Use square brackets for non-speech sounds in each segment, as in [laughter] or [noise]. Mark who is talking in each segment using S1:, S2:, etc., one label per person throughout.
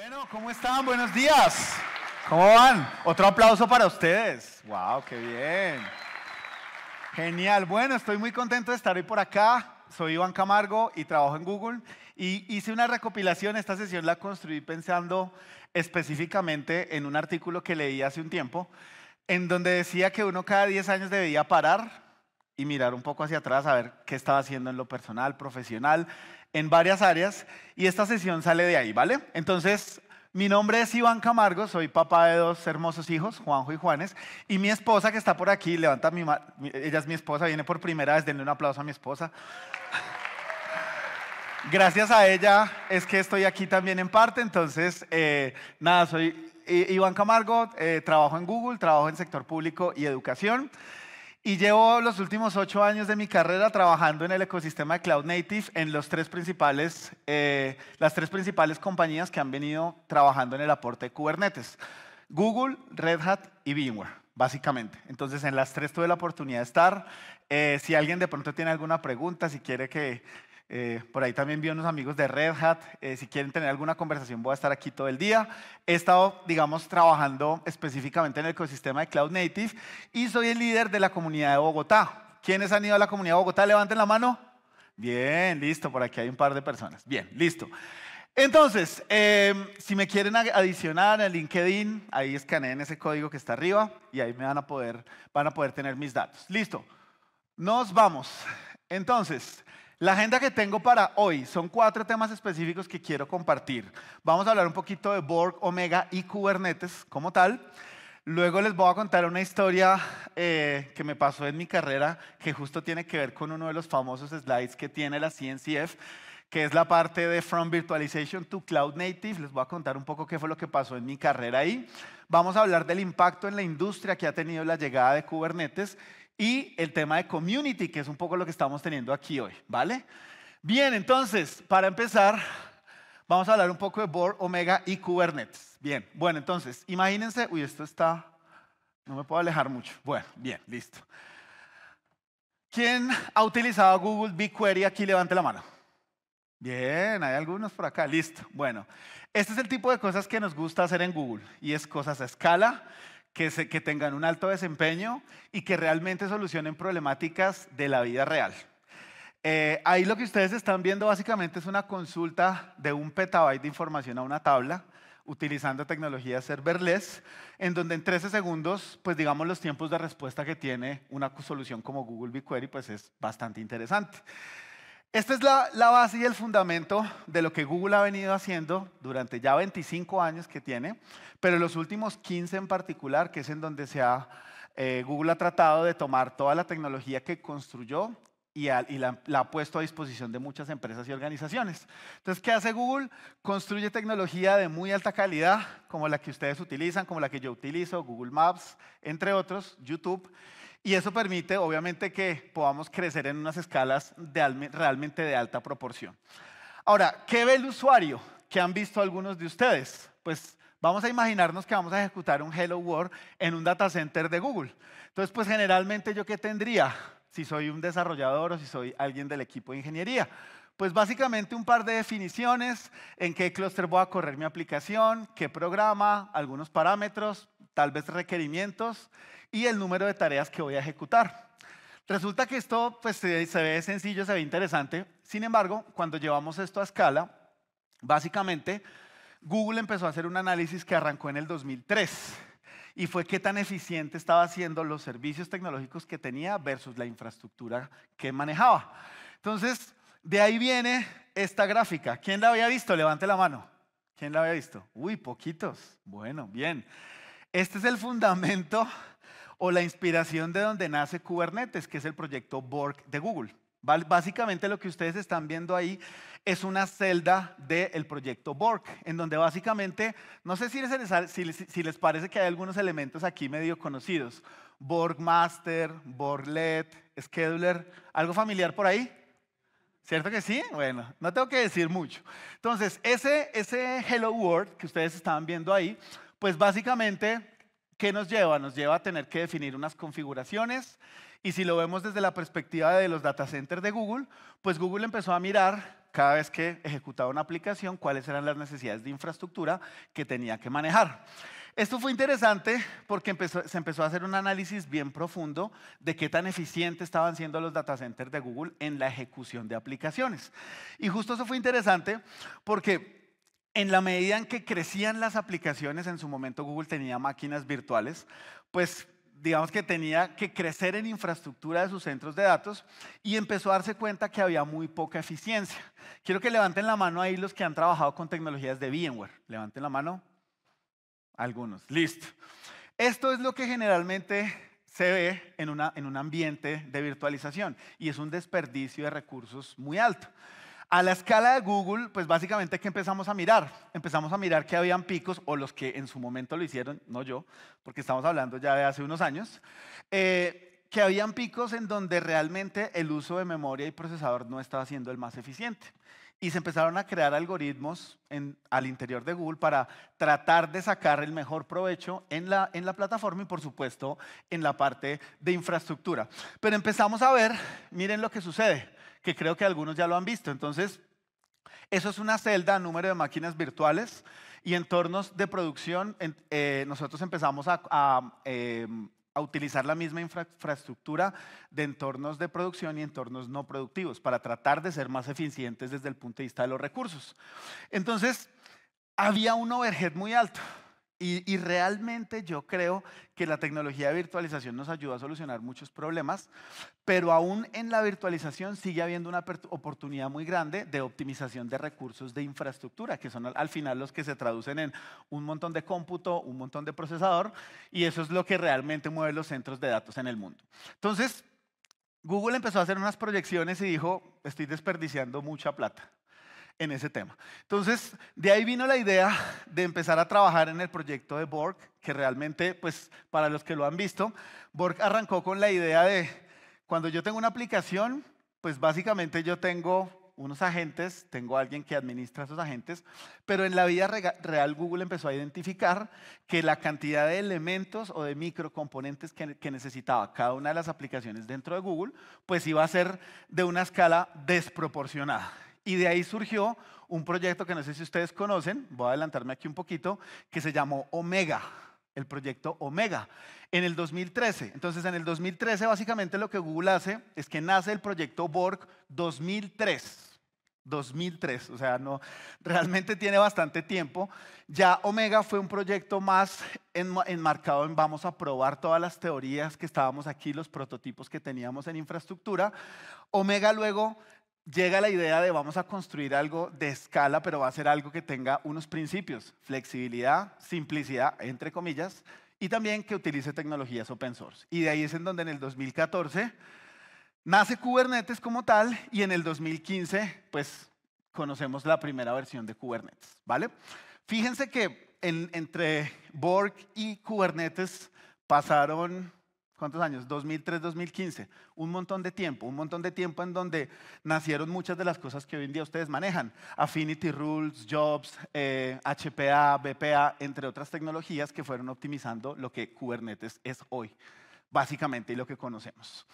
S1: Bueno, ¿cómo están? Buenos días. ¿Cómo van? Otro aplauso para ustedes. ¡Wow! ¡Qué bien! Genial. Bueno, estoy muy contento de estar hoy por acá. Soy Iván Camargo y trabajo en Google. Y hice una recopilación. Esta sesión la construí pensando específicamente en un artículo que leí hace un tiempo, en donde decía que uno cada 10 años debía parar y mirar un poco hacia atrás a ver qué estaba haciendo en lo personal, profesional en varias áreas y esta sesión sale de ahí, ¿vale? Entonces, mi nombre es Iván Camargo, soy papá de dos hermosos hijos, Juanjo y Juanes, y mi esposa que está por aquí, levanta mi ella es mi esposa, viene por primera vez, denle un aplauso a mi esposa. Gracias a ella es que estoy aquí también en parte, entonces, eh, nada, soy Iván Camargo, eh, trabajo en Google, trabajo en sector público y educación. Y llevo los últimos ocho años de mi carrera trabajando en el ecosistema de Cloud Native en los tres principales, eh, las tres principales compañías que han venido trabajando en el aporte de Kubernetes. Google, Red Hat y VMware, básicamente. Entonces, en las tres tuve la oportunidad de estar. Eh, si alguien de pronto tiene alguna pregunta, si quiere que eh, por ahí también vi unos amigos de Red Hat. Eh, si quieren tener alguna conversación, voy a estar aquí todo el día. He estado, digamos, trabajando específicamente en el ecosistema de Cloud Native y soy el líder de la comunidad de Bogotá. ¿Quiénes han ido a la comunidad de Bogotá? Levanten la mano. Bien, listo. Por aquí hay un par de personas. Bien, listo. Entonces, eh, si me quieren adicionar en LinkedIn, ahí escaneen ese código que está arriba y ahí me van a poder, van a poder tener mis datos. Listo. Nos vamos. Entonces, la agenda que tengo para hoy son cuatro temas específicos que quiero compartir. Vamos a hablar un poquito de Borg, Omega y Kubernetes como tal. Luego les voy a contar una historia eh, que me pasó en mi carrera que justo tiene que ver con uno de los famosos slides que tiene la CNCF, que es la parte de From Virtualization to Cloud Native. Les voy a contar un poco qué fue lo que pasó en mi carrera ahí. Vamos a hablar del impacto en la industria que ha tenido la llegada de Kubernetes y el tema de community, que es un poco lo que estamos teniendo aquí hoy, ¿vale? Bien, entonces, para empezar, vamos a hablar un poco de Borg, Omega y Kubernetes. Bien, bueno, entonces, imagínense, uy, esto está, no me puedo alejar mucho. Bueno, bien, listo. ¿Quién ha utilizado Google BigQuery? Aquí levante la mano. Bien, hay algunos por acá, listo. Bueno, este es el tipo de cosas que nos gusta hacer en Google y es cosas a escala que, tengan un alto desempeño y que realmente solucionen problemáticas de la vida real. Eh, ahí lo que ustedes están viendo básicamente es una consulta de un petabyte de información a una tabla utilizando tecnología serverless, en donde en 13 segundos, pues digamos los tiempos de respuesta que tiene una solución como Google BigQuery, pues es bastante interesante. Esta es la, base y el fundamento de lo que Google ha venido haciendo durante ya 25 años que tiene, pero los últimos 15 en particular, que es en donde se eh, Google ha tratado de tomar toda la tecnología que construyó y, la, ha puesto a disposición de muchas empresas y organizaciones. Entonces, ¿qué hace Google? Construye tecnología de muy alta calidad, como la que ustedes utilizan, como la que yo utilizo, Google Maps, entre otros, YouTube y eso permite, obviamente, que podamos crecer en unas escalas realmente de alta proporción. Ahora, ¿qué ve el usuario? ¿Qué han visto algunos de ustedes? Pues vamos a imaginarnos que vamos a ejecutar un Hello World en un data center de Google. Entonces, pues generalmente yo qué tendría si soy un desarrollador o si soy alguien del equipo de ingeniería. Pues básicamente un par de definiciones, en qué clúster voy a correr mi aplicación, qué programa, algunos parámetros, tal vez requerimientos y el número de tareas que voy a ejecutar. Resulta que esto pues, se, ve sencillo, se ve interesante. Sin embargo, cuando llevamos esto a escala, básicamente Google empezó a hacer un análisis que arrancó en el 2003 y fue qué tan eficiente estaba haciendo los servicios tecnológicos que tenía versus la infraestructura que manejaba. Entonces, de ahí viene esta gráfica. ¿Quién la había visto? Levante la mano. ¿Quién la había visto? Uy, poquitos. Bueno, bien. Este es el fundamento o la inspiración de donde nace Kubernetes, que es el proyecto Borg de Google. Básicamente lo que ustedes están viendo ahí es una celda del proyecto Borg, en donde básicamente, no sé si les, si les, parece que hay algunos elementos aquí medio conocidos, Borgmaster, Master, Borglet, Scheduler, ¿algo familiar por ahí? ¿Cierto que sí? Bueno, no tengo que decir mucho. Entonces, ese, ese Hello World que ustedes estaban viendo ahí pues básicamente, ¿qué nos lleva? Nos lleva a tener que definir unas configuraciones y si lo vemos desde la perspectiva de los data centers de Google, pues Google empezó a mirar cada vez que ejecutaba una aplicación cuáles eran las necesidades de infraestructura que tenía que manejar. Esto fue interesante porque se empezó a hacer un análisis bien profundo de qué tan eficiente estaban siendo los data centers de Google en la ejecución de aplicaciones. Y justo eso fue interesante porque en la medida en que crecían las aplicaciones, en su momento Google tenía máquinas virtuales, pues digamos que tenía que crecer en infraestructura de sus centros de datos y empezó a darse cuenta que había muy poca eficiencia. Quiero que levanten la mano ahí los que han trabajado con tecnologías de VMware. Levanten la mano. Algunos. Listo. Esto es lo que generalmente se ve en, en un ambiente de virtualización y es un desperdicio de recursos muy alto. A la escala de Google, pues básicamente, que empezamos a mirar? Empezamos a mirar que habían picos, o los que en su momento lo hicieron, no yo, porque estamos hablando ya de hace unos años, eh, que habían picos en donde realmente el uso de memoria y procesador no estaba siendo el más eficiente. Y se empezaron a crear algoritmos al interior de Google para tratar de sacar el mejor provecho en la plataforma y por supuesto en la parte de infraestructura. Pero empezamos a ver, miren lo que sucede que creo que algunos ya lo han visto. Entonces, eso es una celda número de máquinas virtuales y entornos de producción. Eh, nosotros empezamos em, a, utilizar la misma infraestructura de entornos de producción y entornos no productivos para tratar de ser más eficientes desde el punto de vista de los recursos. Entonces, había un overhead muy alto. Y, realmente yo creo que la tecnología de virtualización nos ayuda a solucionar muchos problemas, pero aún en la virtualización sigue habiendo una oportunidad muy grande de optimización de recursos de infraestructura, que son al final los que se traducen en un montón de cómputo, un montón de procesador, y eso es lo que realmente mueve los centros de datos en el mundo. Entonces, Google empezó a hacer unas proyecciones y dijo, estoy desperdiciando mucha plata en ese tema. Entonces, de ahí vino la idea de empezar a trabajar en el proyecto de Borg, que realmente, pues, para los que lo han visto, Borg arrancó con la idea de, cuando yo tengo una aplicación, pues básicamente yo tengo unos agentes, tengo alguien que administra esos agentes, pero en la vida real Google empezó a identificar que la cantidad de elementos o de microcomponentes que necesitaba cada una de las aplicaciones dentro de Google, pues iba a ser de una escala desproporcionada. Y de ahí surgió un proyecto que no sé si ustedes conocen, voy a adelantarme aquí un poquito, que se llamó Omega el proyecto Omega, en el 2013. Entonces, en el 2013 básicamente lo que Google hace es que nace el proyecto Borg 2003. 2003, o sea, no, realmente tiene bastante tiempo. Ya Omega fue un proyecto más enmarcado en vamos a probar todas las teorías que estábamos aquí, los prototipos que teníamos en infraestructura. Omega luego llega la idea de vamos a construir algo de escala, pero va a ser algo que tenga unos principios, flexibilidad, simplicidad, entre comillas, y también que utilice tecnologías open source. Y de ahí es en donde en el 2014 nace Kubernetes como tal y en el 2015 pues conocemos la primera versión de Kubernetes, ¿vale? Fíjense que entre Borg y Kubernetes pasaron ¿Cuántos años? 2003, 2015. Un montón de tiempo, un montón de tiempo en donde nacieron muchas de las cosas que hoy en día ustedes manejan. Affinity Rules, Jobs, HPA, eh, BPA, entre otras tecnologías que fueron optimizando lo que Kubernetes es hoy, básicamente, y lo que conocemos.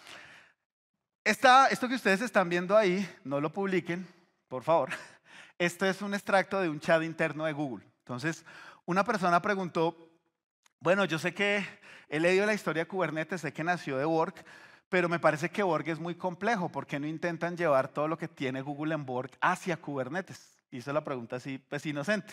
S1: esto que ustedes están viendo ahí, no lo publiquen, por favor. [laughs] Esto es un extracto de un chat interno de Google. Entonces, una persona preguntó, bueno, yo sé que he leído la historia de Kubernetes, sé que nació de Borg, pero me parece que Borg es muy complejo. ¿Por qué no intentan llevar todo lo que tiene Google en Borg hacia Kubernetes? Hizo la pregunta así, pues inocente.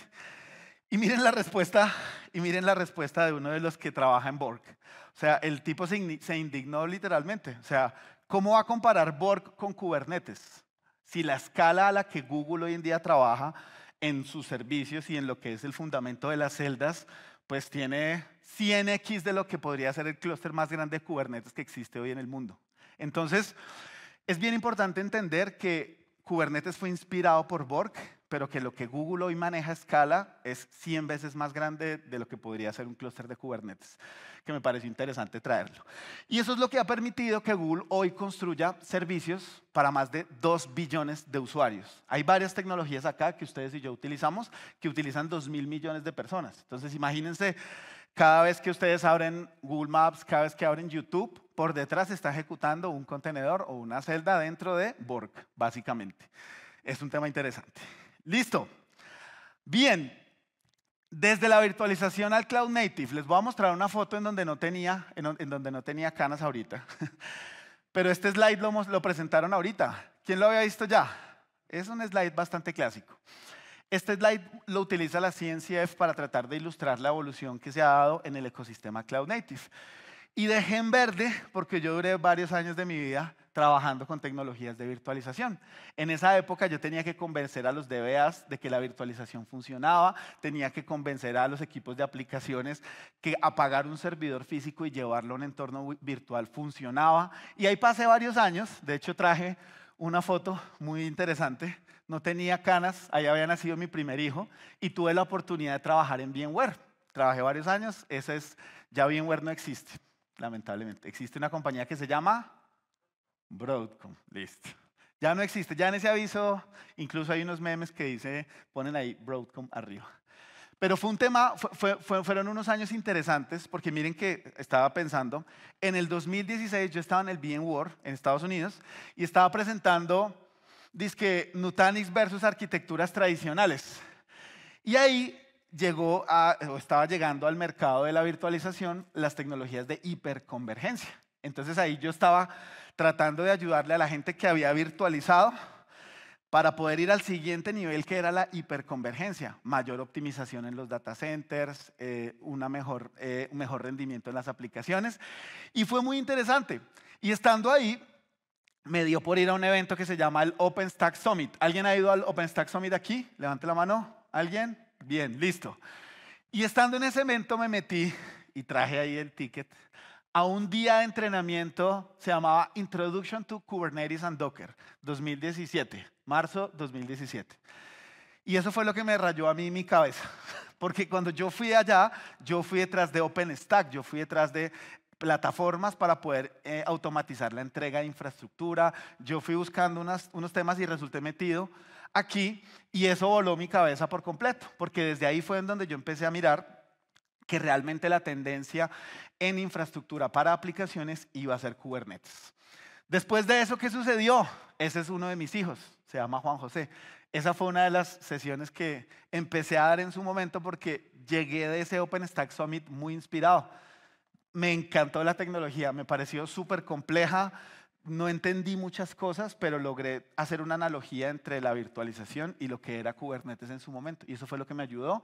S1: Y miren la respuesta, y miren la respuesta de uno de los que trabaja en Borg. O sea, el tipo se indignó literalmente. O sea, ¿cómo va a comparar Borg con Kubernetes? Si la escala a la que Google hoy en día trabaja en sus servicios y en lo que es el fundamento de las celdas, pues tiene 100x de lo que podría ser el clúster más grande de Kubernetes que existe hoy en el mundo. Entonces, es bien importante entender que Kubernetes fue inspirado por Borg, pero que lo que Google hoy maneja a escala es 100 veces más grande de lo que podría ser un clúster de Kubernetes, que me pareció interesante traerlo. Y eso es lo que ha permitido que Google hoy construya servicios para más de 2 billones de usuarios. Hay varias tecnologías acá que ustedes y yo utilizamos que utilizan 2 mil millones de personas. Entonces, imagínense cada vez que ustedes abren Google Maps, cada vez que abren YouTube, por detrás está ejecutando un contenedor o una celda dentro de Borg, básicamente. Es un tema interesante. Listo. Bien, desde la virtualización al cloud native, les voy a mostrar una foto en donde no tenía, en donde no tenía canas ahorita. [laughs] Pero este slide lo, lo presentaron ahorita. ¿Quién lo había visto ya? Es un slide bastante clásico. Este slide lo utiliza la CNCF para tratar de ilustrar la evolución que se ha dado en el ecosistema Cloud Native. Y dejé en verde porque yo duré varios años de mi vida trabajando con tecnologías de virtualización. En esa época yo tenía que convencer a los DBAs de que la virtualización funcionaba, tenía que convencer a los equipos de aplicaciones que apagar un servidor físico y llevarlo a un entorno virtual funcionaba. Y ahí pasé varios años, de hecho traje una foto muy interesante no tenía canas, Ahí había nacido mi primer hijo y tuve la oportunidad de trabajar en VMware. Trabajé varios años, ese es, ya VMware no existe, lamentablemente. Existe una compañía que se llama Broadcom, listo. Ya no existe, ya en ese aviso incluso hay unos memes que dice, ponen ahí Broadcom arriba. Pero fue un tema, fueron unos años interesantes, porque miren que estaba pensando, en el 2016 yo estaba en el VMware en Estados Unidos y estaba presentando dice que Nutanix versus arquitecturas tradicionales. Y ahí llegó o estaba llegando al mercado de la virtualización las tecnologías de hiperconvergencia. Entonces ahí yo estaba tratando de ayudarle a la gente que había virtualizado para poder ir al siguiente nivel que era la hiperconvergencia, mayor optimización en los data centers, eh, una mejor, eh, un mejor rendimiento en las aplicaciones. Y fue muy interesante. Y estando ahí, me dio por ir a un evento que se llama el OpenStack Summit. ¿Alguien ha ido al OpenStack Summit aquí? Levante la mano. ¿Alguien? Bien, listo. Y estando en ese evento me metí y traje ahí el ticket a un día de entrenamiento, se llamaba Introduction to Kubernetes and Docker, 2017, marzo 2017. Y eso fue lo que me rayó a mí mi cabeza, [laughs] porque cuando yo fui allá, yo fui detrás de OpenStack, yo fui detrás de plataformas para poder eh, automatizar la entrega de infraestructura. Yo fui buscando unos temas y resulté metido aquí y eso voló mi cabeza por completo, porque desde ahí fue en donde yo empecé a mirar que realmente la tendencia en infraestructura para aplicaciones iba a ser Kubernetes. Después de eso, ¿qué sucedió? Ese es uno de mis hijos, se llama Juan José. Esa fue una de las sesiones que empecé a dar en su momento porque llegué de ese OpenStack Summit muy inspirado me encantó la tecnología, me pareció súper compleja, no entendí muchas cosas, pero logré hacer una analogía entre la virtualización y lo que era Kubernetes en su momento. Y eso fue lo que me ayudó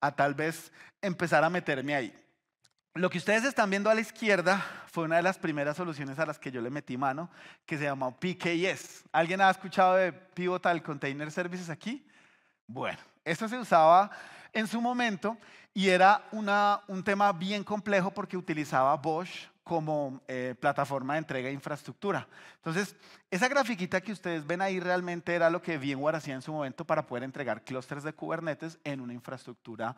S1: a tal vez empezar a meterme ahí. Lo que ustedes están viendo a la izquierda fue una de las primeras soluciones a las que yo le metí mano, que se llamó PKS. ¿Alguien ha escuchado de Pivotal Container Services aquí? Bueno, esto se usaba en su momento y era un tema bien complejo porque utilizaba Bosch como eh, plataforma de entrega de infraestructura. Entonces, esa grafiquita que ustedes ven ahí realmente era lo que VMware hacía en su momento para poder entregar clústeres de Kubernetes en una infraestructura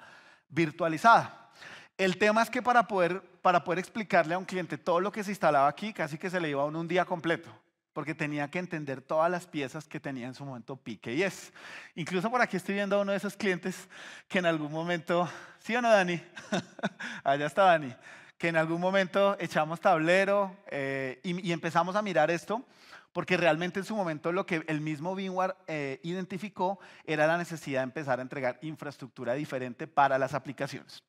S1: virtualizada. El tema es que para poder, para poder explicarle a un cliente todo lo que se instalaba aquí, casi que se le iba a un día completo porque tenía que entender todas las piezas que tenía en su momento Pique y es. Incluso por aquí estoy viendo a uno de esos clientes que en algún momento, ¿sí o no, Dani? [laughs] Allá está Dani, que en algún momento echamos tablero eh, y, empezamos a mirar esto, porque realmente en su momento lo que el mismo VMware eh, identificó era la necesidad de empezar a entregar infraestructura diferente para las aplicaciones.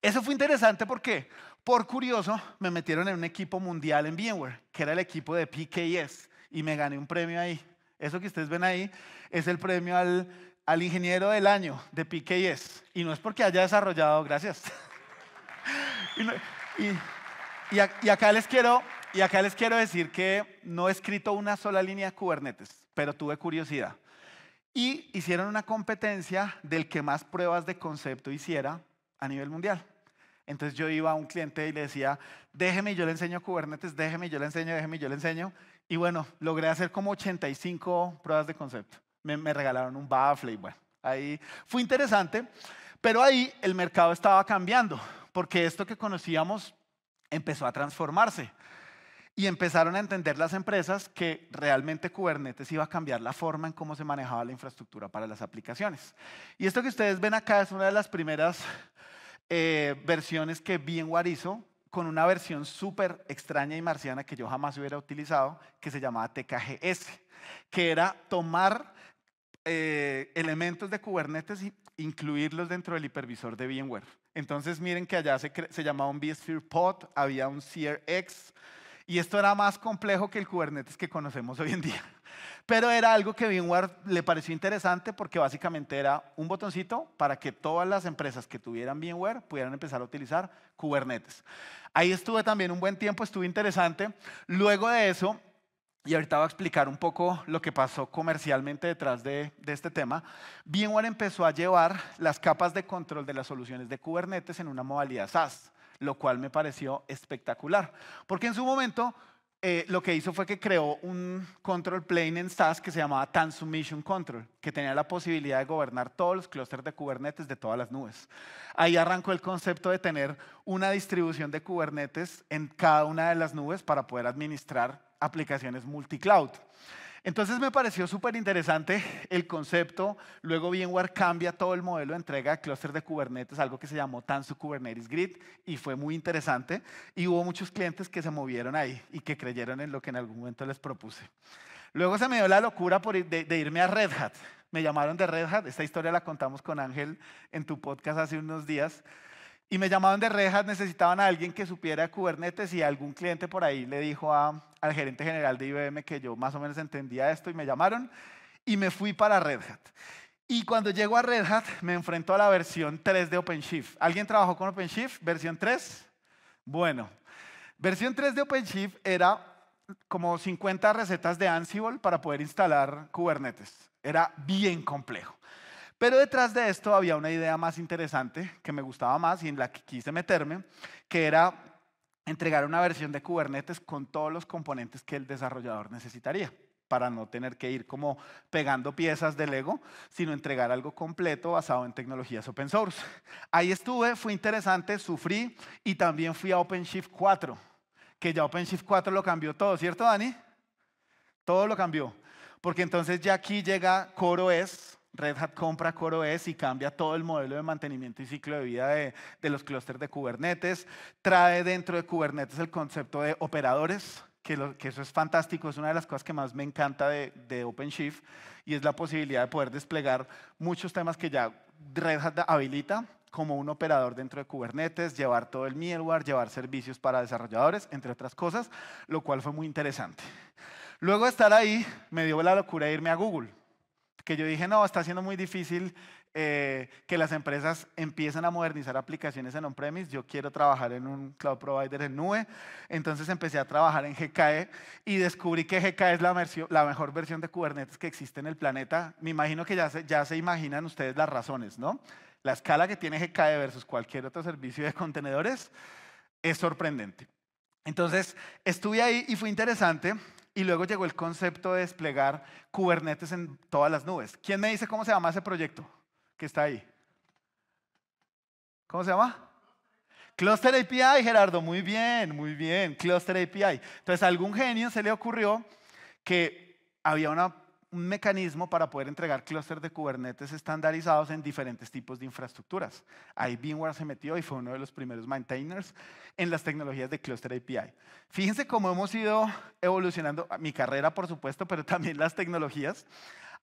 S1: Eso fue interesante porque, por curioso, me metieron en un equipo mundial en VMware, que era el equipo de PKS, y me gané un premio ahí. Eso que ustedes ven ahí es el premio al, ingeniero del año de PKS. Y no es porque haya desarrollado, gracias. [laughs] acá les quiero, y acá les quiero decir que no he escrito una sola línea de Kubernetes, pero tuve curiosidad. Y hicieron una competencia del que más pruebas de concepto hiciera a nivel mundial. Entonces yo iba a un cliente y le decía, déjeme, yo le enseño Kubernetes, déjeme, yo le enseño, déjeme, yo le enseño. Y bueno, logré hacer como 85 pruebas de concepto. Me, regalaron un baffle y bueno, ahí fue interesante. Pero ahí el mercado estaba cambiando, porque esto que conocíamos empezó a transformarse. Y empezaron a entender las empresas que realmente Kubernetes iba a cambiar la forma en cómo se manejaba la infraestructura para las aplicaciones. Y esto que ustedes ven acá es una de las primeras eh, versiones que VMware hizo con una versión súper extraña y marciana que yo jamás hubiera utilizado, que se llamaba TKGS, que era tomar eh, elementos de Kubernetes e incluirlos dentro del hipervisor de VMware. Entonces miren que allá se, se llamaba un vSphere Pod, había un CRX, y esto era más complejo que el Kubernetes que conocemos hoy en día. [laughs] Pero era algo que VMware le pareció interesante porque básicamente era un botoncito para que todas las empresas que tuvieran VMware pudieran empezar a utilizar Kubernetes. Ahí estuve también un buen tiempo, estuve interesante. Luego de eso, y ahorita voy a explicar un poco lo que pasó comercialmente detrás de, de, este tema. VMware empezó a llevar las capas de control de las soluciones de Kubernetes en una modalidad SaaS lo cual me pareció espectacular. Porque en su momento eh, lo que hizo fue que creó un control plane en SAS que se llamaba Transmission Control, que tenía la posibilidad de gobernar todos los clústeres de Kubernetes de todas las nubes. Ahí arrancó el concepto de tener una distribución de Kubernetes en cada una de las nubes para poder administrar aplicaciones multicloud. Entonces me pareció súper interesante el concepto. Luego VMware cambia todo el modelo de entrega de clúster de Kubernetes, algo que se llamó Tanzu Kubernetes Grid, y fue muy interesante. Y hubo muchos clientes que se movieron ahí y que creyeron en lo que en algún momento les propuse. Luego se me dio la locura de, irme a Red Hat. Me llamaron de Red Hat. Esta historia la contamos con Ángel en tu podcast hace unos días. Y me llamaban de Red Hat, necesitaban a alguien que supiera Kubernetes y algún cliente por ahí le dijo al gerente general de IBM que yo más o menos entendía esto y me llamaron y me fui para Red Hat. Y cuando llego a Red Hat me enfrentó a la versión 3 de OpenShift. ¿Alguien trabajó con OpenShift? ¿Versión 3? Bueno, versión 3 de OpenShift era como 50 recetas de Ansible para poder instalar Kubernetes. Era bien complejo. Pero detrás de esto había una idea más interesante que me gustaba más y en la que quise meterme, que era entregar una versión de Kubernetes con todos los componentes que el desarrollador necesitaría para no tener que ir como pegando piezas de Lego, sino entregar algo completo basado en tecnologías open source. Ahí estuve, fue interesante, sufrí y también fui a OpenShift 4, que ya OpenShift 4 lo cambió todo, ¿cierto Dani? Todo lo cambió, porque entonces ya aquí llega CoreOS, Red Hat compra CoreOS y cambia todo el modelo de mantenimiento y ciclo de vida de, los clústeres de Kubernetes. Trae dentro de Kubernetes el concepto de operadores, que, eso es fantástico, es una de las cosas que más me encanta de, OpenShift y es la posibilidad de poder desplegar muchos temas que ya Red Hat habilita como un operador dentro de Kubernetes, llevar todo el middleware, llevar servicios para desarrolladores, entre otras cosas, lo cual fue muy interesante. Luego de estar ahí, me dio la locura de irme a Google que yo dije, no, está siendo muy difícil eh, que las empresas empiecen a modernizar aplicaciones en on-premise, yo quiero trabajar en un cloud provider en nube, entonces empecé a trabajar en GKE y descubrí que GKE es la, la mejor versión de Kubernetes que existe en el planeta. Me imagino que ya se, ya se imaginan ustedes las razones, ¿no? La escala que tiene GKE versus cualquier otro servicio de contenedores es sorprendente. Entonces, estuve ahí y fue interesante y luego llegó el concepto de desplegar Kubernetes en todas las nubes. ¿Quién me dice cómo se llama ese proyecto que está ahí? ¿Cómo se llama? Cluster API, Gerardo, muy bien, muy bien, Cluster API. Entonces a algún genio se le ocurrió que había una un mecanismo para poder entregar clústeres de Kubernetes estandarizados en diferentes tipos de infraestructuras. Ahí VMware se metió y fue uno de los primeros maintainers en las tecnologías de Cluster API. Fíjense cómo hemos ido evolucionando mi carrera, por supuesto, pero también las tecnologías,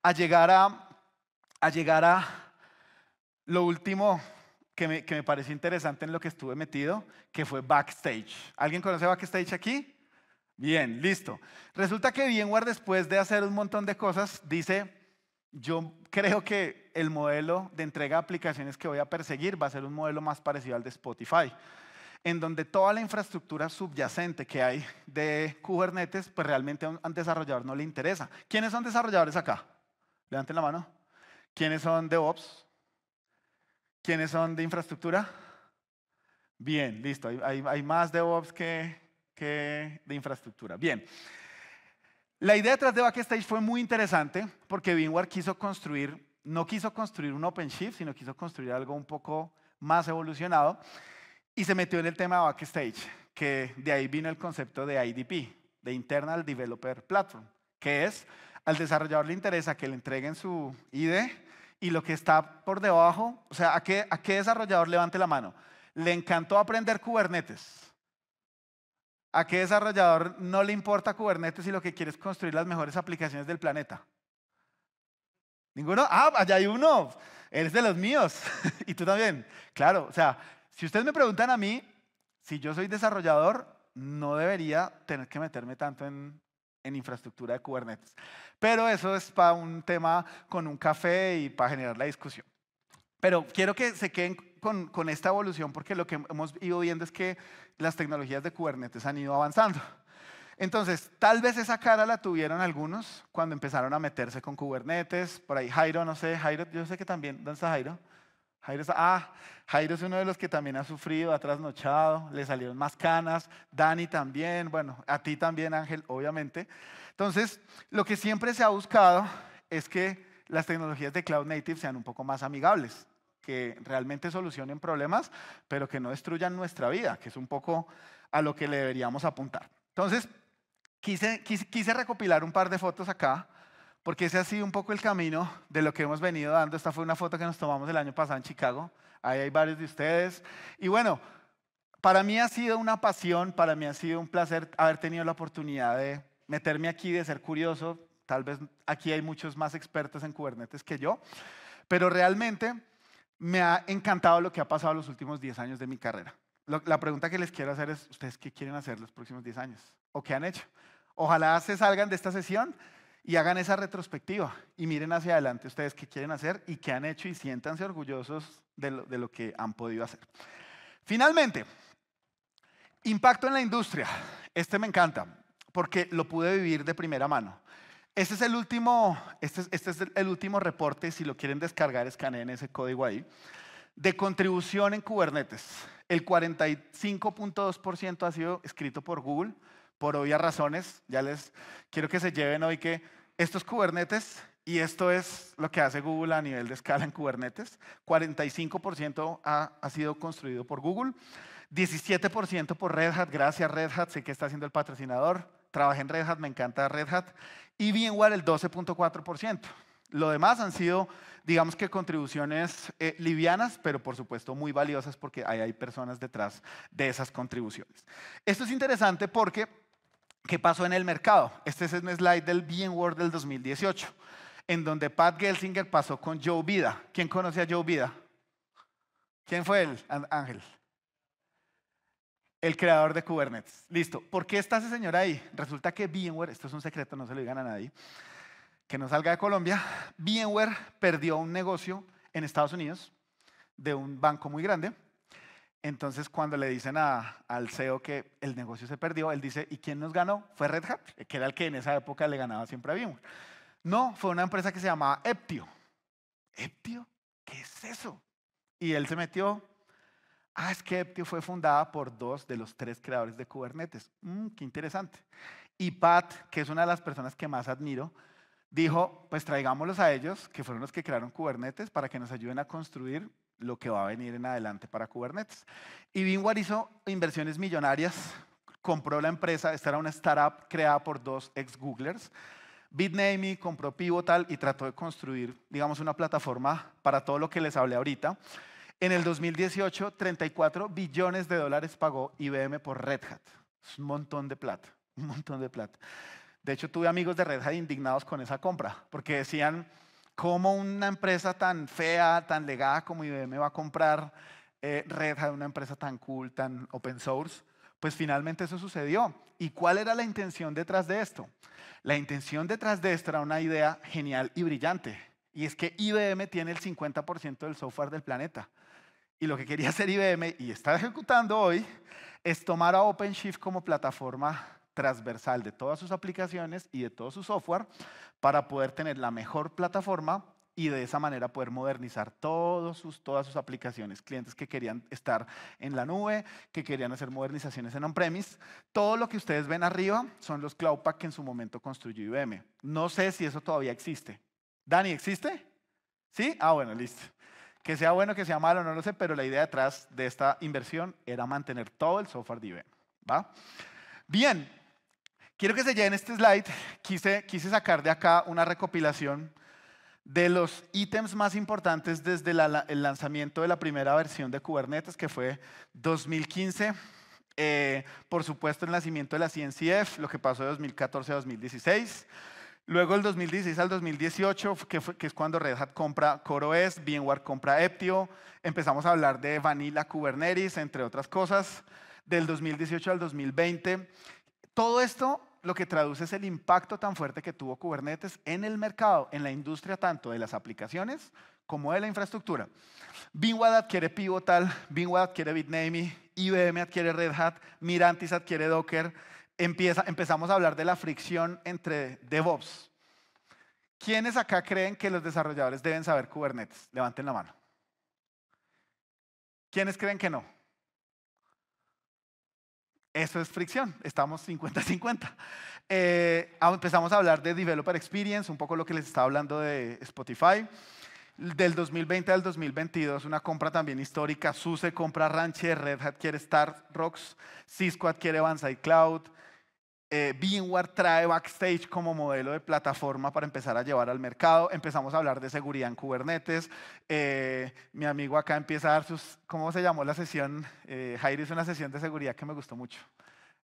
S1: a llegar a, llegar a lo último que me, que me pareció interesante en lo que estuve metido, que fue Backstage. ¿Alguien conoce Backstage aquí? Bien, listo. Resulta que VMware después de hacer un montón de cosas dice, yo creo que el modelo de entrega de aplicaciones que voy a perseguir va a ser un modelo más parecido al de Spotify, en donde toda la infraestructura subyacente que hay de Kubernetes, pues realmente a un desarrollador no le interesa. ¿Quiénes son desarrolladores acá? Levanten la mano. ¿Quiénes son DevOps? ¿Quiénes son de infraestructura? Bien, listo. Hay, hay más DevOps que, que de infraestructura. Bien. La idea detrás de Backstage fue muy interesante porque VMware quiso construir, no quiso construir un OpenShift, sino quiso construir algo un poco más evolucionado y se metió en el tema de Backstage, que de ahí vino el concepto de IDP, de Internal Developer Platform, que es al desarrollador le interesa que le entreguen su ID y lo que está por debajo, o sea, ¿a a qué desarrollador levante la mano? Le encantó aprender Kubernetes ¿A qué desarrollador no le importa Kubernetes si lo que quiere es construir las mejores aplicaciones del planeta? ¿Ninguno? Ah, allá hay uno. Eres de los míos. [laughs] y tú también. Claro, o sea, si ustedes me preguntan a mí, si yo soy desarrollador, no debería tener que meterme tanto en, en infraestructura de Kubernetes. Pero eso es para un tema con un café y para generar la discusión. Pero quiero que se queden con, esta evolución porque lo que hemos ido viendo es que las tecnologías de Kubernetes han ido avanzando. Entonces, tal vez esa cara la tuvieron algunos cuando empezaron a meterse con Kubernetes. Por ahí Jairo, no sé, Jairo, yo sé que también, ¿dónde está Jairo? Jairo, ah, Jairo es uno de los que también ha sufrido, ha trasnochado, le salieron más canas, Dani también, bueno, a ti también Ángel, obviamente. Entonces, lo que siempre se ha buscado es que las tecnologías de cloud native sean un poco más amigables que realmente solucionen problemas, pero que no destruyan nuestra vida, que es un poco a lo que le deberíamos apuntar. Entonces, quise, quise, recopilar un par de fotos acá, porque ese ha sido un poco el camino de lo que hemos venido dando. Esta fue una foto que nos tomamos el año pasado en Chicago, ahí hay varios de ustedes. Y bueno, para mí ha sido una pasión, para mí ha sido un placer haber tenido la oportunidad de meterme aquí, de ser curioso. Tal vez aquí hay muchos más expertos en Kubernetes que yo, pero realmente me ha encantado lo que ha pasado los últimos 10 años de mi carrera. La pregunta que les quiero hacer es, ¿ustedes qué quieren hacer los próximos 10 años? ¿O qué han hecho? Ojalá se salgan de esta sesión y hagan esa retrospectiva y miren hacia adelante ustedes qué quieren hacer y qué han hecho y siéntanse orgullosos de lo, de lo que han podido hacer. Finalmente, impacto en la industria. Este me encanta porque lo pude vivir de primera mano. Este es el último, este este es el último reporte, si lo quieren descargar, escaneen ese código ahí, de contribución en Kubernetes. El 45.2% ha sido escrito por Google, por obvias razones. Ya les quiero que se lleven hoy que esto es Kubernetes y esto es lo que hace Google a nivel de escala en Kubernetes. 45% ha, ha, sido construido por Google, 17% por Red Hat. Gracias Red Hat, sé que está siendo el patrocinador. Trabajé en Red Hat, me encanta Red Hat y VMware el 12.4%. Lo demás han sido, digamos que contribuciones eh, livianas, pero por supuesto muy valiosas porque ahí hay personas detrás de esas contribuciones. Esto es interesante porque, ¿qué pasó en el mercado? Este es un slide del VMware del 2018, en donde Pat Gelsinger pasó con Joe Vida. ¿Quién conoce a Joe Vida? ¿Quién fue él? Ángel el creador de Kubernetes. Listo. ¿Por qué está ese señor ahí? Resulta que VMware, esto es un secreto, no se lo digan a nadie, que no salga de Colombia, VMware perdió un negocio en Estados Unidos de un banco muy grande. Entonces, cuando le dicen al CEO que el negocio se perdió, él dice, ¿y quién nos ganó? Fue Red Hat, que era el que en esa época le ganaba siempre a VMware. No, fue una empresa que se llamaba Eptio. ¿Eptio? ¿Qué es eso? Y él se metió, Ah, Eptio fue fundada por dos de los tres creadores de Kubernetes. Mm, qué interesante. Y Pat, que es una de las personas que más admiro, dijo, pues traigámoslos a ellos, que fueron los que crearon Kubernetes, para que nos ayuden a construir lo que va a venir en adelante para Kubernetes. Y Bingwar hizo inversiones millonarias, compró la empresa, esta era una startup creada por dos ex-Googlers. Bitnami compró Pivotal y trató de construir, digamos, una plataforma para todo lo que les hablé ahorita. En el 2018, 34 billones de dólares pagó IBM por Red Hat. Es un montón de plata, [laughs] un montón de plata. De hecho, tuve amigos de Red Hat indignados con esa compra, porque decían, ¿cómo una empresa tan fea, tan legada como IBM va a comprar eh, Red Hat, una empresa tan cool, tan open source? Pues finalmente eso sucedió. ¿Y cuál era la intención detrás de esto? La intención detrás de esto era una idea genial y brillante. Y es que IBM tiene el 50% del software del planeta. Y lo que quería [laughs] hacer IBM y está ejecutando hoy es tomar a OpenShift como plataforma transversal de todas sus aplicaciones y de todo su software para poder tener la mejor plataforma y de esa manera poder modernizar todos sus, todas sus aplicaciones. Clientes que querían estar en la nube, que querían hacer modernizaciones en on-premise. Todo lo que ustedes ven arriba son los cloud pack que en su momento construyó IBM. No sé si eso todavía existe. Dani, ¿existe? ¿Sí? Ah, bueno, listo. Que sea bueno, que sea malo, no lo sé, pero la idea detrás de esta inversión era mantener todo el software de ¿va? Bien, quiero que se en este slide. Quise, quise sacar de acá una recopilación de los ítems más importantes desde el lanzamiento de la primera versión de Kubernetes, que fue 2015. Eh, por supuesto, el nacimiento de la CNCF, lo que pasó de 2014 a 2016. Luego el 2016 al 2018, que, es cuando Red Hat compra CoreOS, VMware compra Eptio, empezamos a hablar de Vanilla Kubernetes, entre otras cosas, del 2018 al 2020. Todo esto lo que traduce es el impacto tan fuerte que tuvo Kubernetes en el mercado, en la industria tanto de las aplicaciones como de la infraestructura. VMware adquiere Pivotal, VMware adquiere Bitnami, IBM adquiere Red Hat, Mirantis adquiere Docker, empezamos a hablar de la fricción entre DevOps. ¿Quiénes acá creen que los desarrolladores deben saber Kubernetes? Levanten la mano. ¿Quiénes creen que no? Eso es fricción, estamos 50-50. Eh, empezamos a hablar de Developer Experience, un poco lo que les estaba hablando de Spotify. Del 2020 al 2022, una compra también histórica. SUSE compra Rancher, Red Hat quiere Star Rocks, Cisco adquiere Banzai Cloud, eh, trae Backstage como modelo de plataforma para empezar a llevar al mercado. Empezamos a hablar de seguridad en Kubernetes. Eh, mi amigo acá empieza a dar sus, ¿cómo se llamó la sesión? Eh, Jair hizo una sesión de seguridad que me gustó mucho.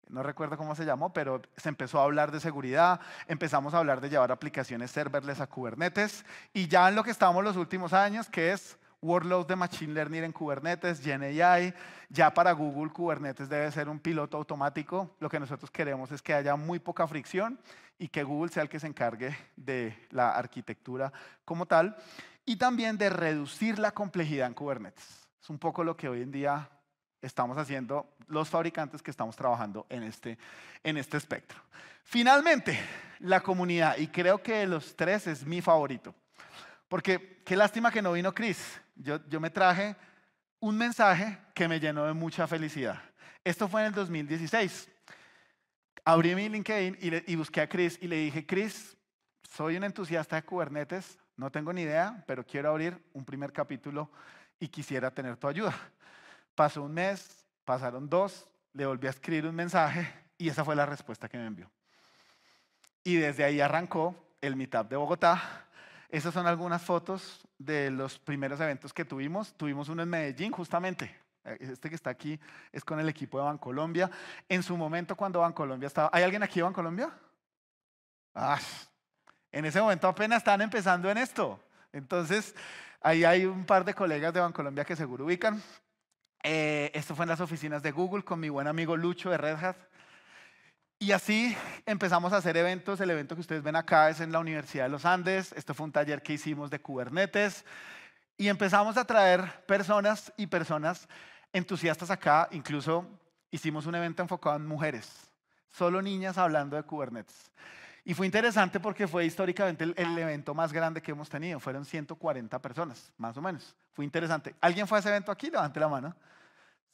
S1: No recuerdo cómo se llamó, pero se empezó a hablar de seguridad, empezamos a hablar de llevar aplicaciones serverless a Kubernetes y ya en lo que estábamos los últimos años, que es workloads de Machine Learning en Kubernetes, GenAI. Ya para Google, Kubernetes debe ser un piloto automático. Lo que nosotros queremos es que haya muy poca fricción y que Google sea el que se encargue de la arquitectura como tal. Y también de reducir la complejidad en Kubernetes. Es un poco lo que hoy en día estamos haciendo los fabricantes que estamos trabajando en este, en este espectro. Finalmente, la comunidad, y creo que de los tres es mi favorito, porque qué lástima que no vino Chris, yo, me traje un mensaje que me llenó de mucha felicidad. Esto fue en el 2016. Abrí mi LinkedIn y, y busqué a Chris y le dije, Chris, soy un entusiasta de Kubernetes, no tengo ni idea, pero quiero abrir un primer capítulo y quisiera tener tu ayuda. Pasó un mes, pasaron dos, le volví a escribir un mensaje y esa fue la respuesta que me envió. Y desde ahí arrancó el Meetup de Bogotá, esas son algunas fotos de los primeros eventos que tuvimos. Tuvimos uno en Medellín, justamente. Eh, este que está aquí es con el equipo de Bancolombia. En su momento, cuando Bancolombia estaba. ¿Hay alguien aquí de Bancolombia? Ah, en ese momento apenas están empezando en esto. Entonces, ahí hay un par de colegas de Bancolombia que seguro ubican. Eh, esto fue en las oficinas de Google con mi buen amigo Lucho de Red Hat. Y así empezamos a hacer eventos. El evento que ustedes ven acá es en la Universidad de los Andes. Esto fue un taller que hicimos de Kubernetes. Y empezamos a traer personas y personas entusiastas acá. Incluso hicimos un evento enfocado en mujeres, solo niñas hablando de Kubernetes. Y fue interesante porque fue históricamente el, el evento más grande que hemos tenido. Fueron 140 personas, más o menos. Fue interesante. ¿Alguien fue a ese evento aquí? Levante la mano.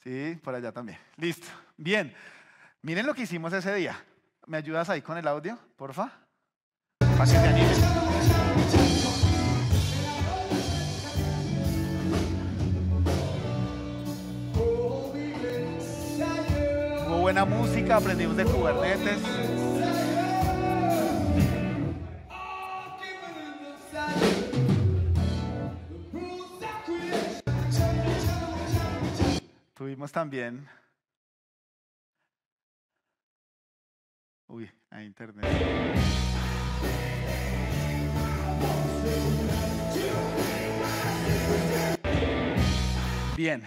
S1: Sí, por allá también. Listo. Bien. Miren lo que hicimos ese día. ¿Me ayudas ahí con el audio, porfa? Hubo de buena música, aprendimos de Kubernetes. Tuvimos también internet. Bien,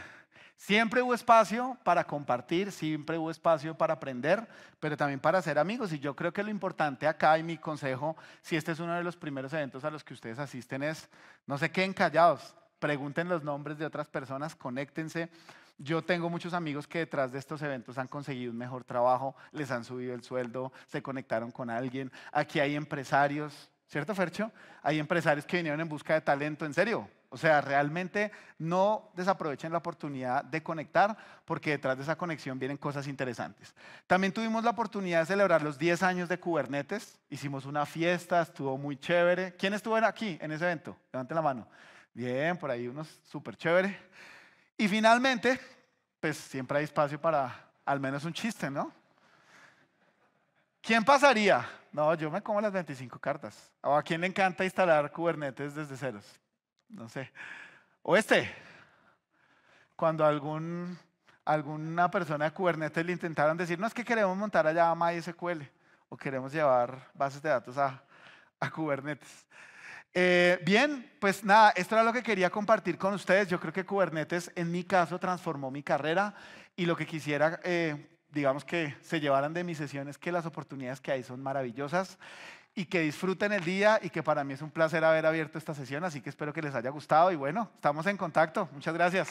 S1: siempre hubo espacio para compartir, siempre hubo espacio para aprender, pero también para ser amigos. Y yo creo que lo importante acá y mi consejo, si este es uno de los primeros eventos a los que ustedes asisten, es no se queden callados, pregunten los nombres de otras personas, conéctense. Yo tengo muchos amigos que detrás de estos eventos han conseguido un mejor trabajo, les han subido el sueldo, se conectaron con alguien. Aquí hay empresarios, ¿cierto, Fercho? Hay empresarios que vinieron en busca de talento, en serio. O sea, realmente no desaprovechen la oportunidad de conectar, porque detrás de esa conexión vienen cosas interesantes. También tuvimos la oportunidad de celebrar los 10 años de Kubernetes. Hicimos una fiesta, estuvo muy chévere. ¿Quién estuvo aquí en ese evento? Levanten la mano. Bien, por ahí unos súper chévere. Y finalmente, pues siempre hay espacio para al menos un chiste, ¿no? ¿Quién pasaría? No, yo me como las 25 cartas. ¿O a quién le encanta instalar Kubernetes desde ceros? No sé. O este, cuando algún, alguna persona de Kubernetes le intentaron decir, no es que queremos montar allá MySQL o queremos llevar bases de datos a Kubernetes. Eh, bien, pues nada, esto era lo que quería compartir con ustedes. Yo creo que Kubernetes en mi caso transformó mi carrera y lo que quisiera, eh, digamos que se llevaran de mi sesión es que las oportunidades que hay son maravillosas y que disfruten el día y que para mí es un placer haber abierto esta sesión, así que espero que les haya gustado y bueno, estamos en contacto. Muchas gracias.